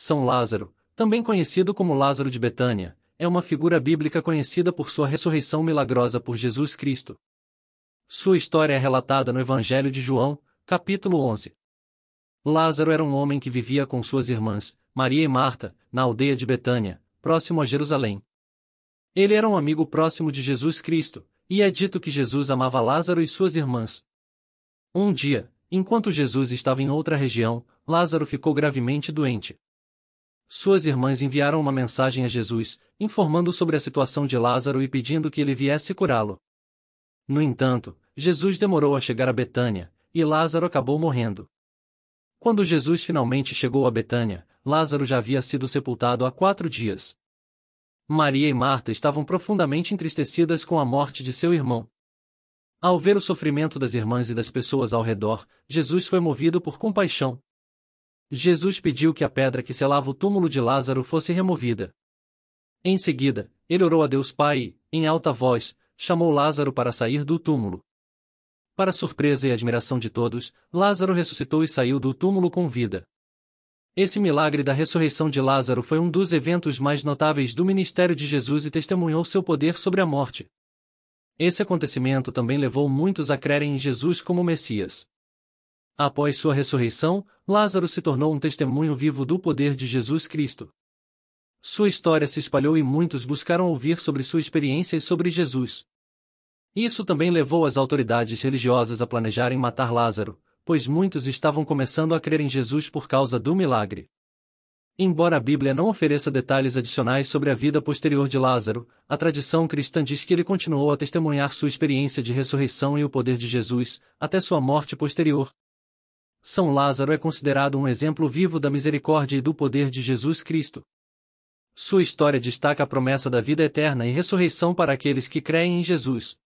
São Lázaro, também conhecido como Lázaro de Betânia, é uma figura bíblica conhecida por sua ressurreição milagrosa por Jesus Cristo. Sua história é relatada no Evangelho de João, capítulo 11. Lázaro era um homem que vivia com suas irmãs, Maria e Marta, na aldeia de Betânia, próximo a Jerusalém. Ele era um amigo próximo de Jesus Cristo, e é dito que Jesus amava Lázaro e suas irmãs. Um dia, enquanto Jesus estava em outra região, Lázaro ficou gravemente doente. Suas irmãs enviaram uma mensagem a Jesus, informando sobre a situação de Lázaro e pedindo que ele viesse curá-lo. No entanto, Jesus demorou a chegar a Betânia, e Lázaro acabou morrendo. Quando Jesus finalmente chegou a Betânia, Lázaro já havia sido sepultado há quatro dias. Maria e Marta estavam profundamente entristecidas com a morte de seu irmão. Ao ver o sofrimento das irmãs e das pessoas ao redor, Jesus foi movido por compaixão. Jesus pediu que a pedra que selava o túmulo de Lázaro fosse removida. Em seguida, ele orou a Deus Pai e, em alta voz, chamou Lázaro para sair do túmulo. Para surpresa e admiração de todos, Lázaro ressuscitou e saiu do túmulo com vida. Esse milagre da ressurreição de Lázaro foi um dos eventos mais notáveis do ministério de Jesus e testemunhou seu poder sobre a morte. Esse acontecimento também levou muitos a crerem em Jesus como Messias. Após sua ressurreição, Lázaro se tornou um testemunho vivo do poder de Jesus Cristo. Sua história se espalhou e muitos buscaram ouvir sobre sua experiência e sobre Jesus. Isso também levou as autoridades religiosas a planejarem matar Lázaro, pois muitos estavam começando a crer em Jesus por causa do milagre. Embora a Bíblia não ofereça detalhes adicionais sobre a vida posterior de Lázaro, a tradição cristã diz que ele continuou a testemunhar sua experiência de ressurreição e o poder de Jesus, até sua morte posterior, são Lázaro é considerado um exemplo vivo da misericórdia e do poder de Jesus Cristo. Sua história destaca a promessa da vida eterna e ressurreição para aqueles que creem em Jesus.